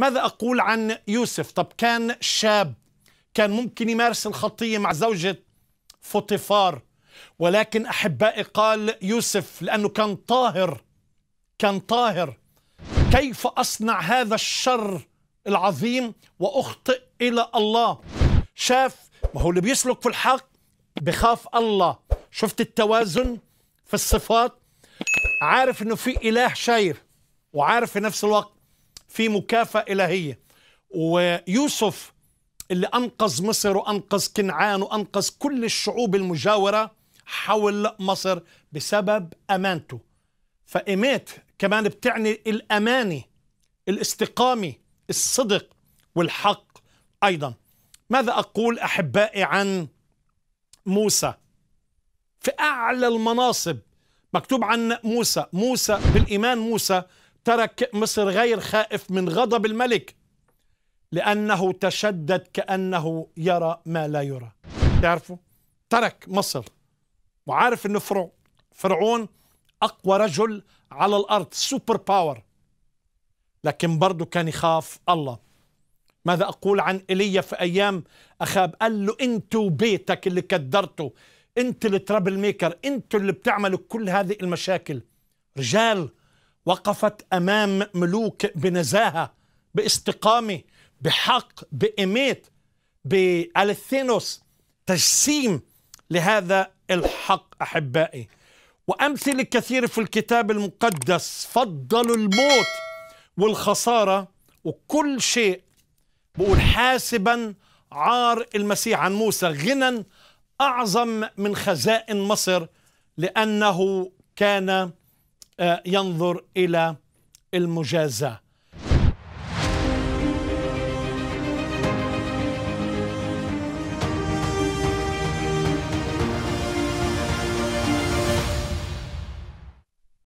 ماذا أقول عن يوسف طب كان شاب كان ممكن يمارس الخطية مع زوجة فوتيفار ولكن أحبائي قال يوسف لأنه كان طاهر كان طاهر كيف أصنع هذا الشر العظيم وأخطئ إلى الله شاف ما هو اللي بيسلك في الحق بخاف الله شفت التوازن في الصفات عارف انه في اله شاير وعارف في نفس الوقت في مكافأة إلهية ويوسف اللي أنقذ مصر وأنقذ كنعان وأنقذ كل الشعوب المجاورة حول مصر بسبب أمانته فإيمات كمان بتعني الأمانة الاستقامة الصدق والحق أيضا ماذا أقول أحبائي عن موسى في أعلى المناصب مكتوب عن موسى موسى بالإيمان موسى ترك مصر غير خائف من غضب الملك لأنه تشدد كأنه يرى ما لا يرى تعرفوا ترك مصر وعارف أنه فرعون فرعون أقوى رجل على الأرض سوبر باور لكن برضه كان يخاف الله ماذا أقول عن إيليا في أيام أخاب قال له أنتوا بيتك اللي كدرته أنت اللي ترابل ميكر أنتوا اللي بتعملوا كل هذه المشاكل رجال وقفت امام ملوك بنزاهه باستقامه بحق بإيميت بالثينوس تجسيم لهذا الحق احبائي وامثله كثيره في الكتاب المقدس فضلوا الموت والخساره وكل شيء بقول حاسبا عار المسيح عن موسى غنى اعظم من خزائن مصر لانه كان آه، ينظر الى المجازاه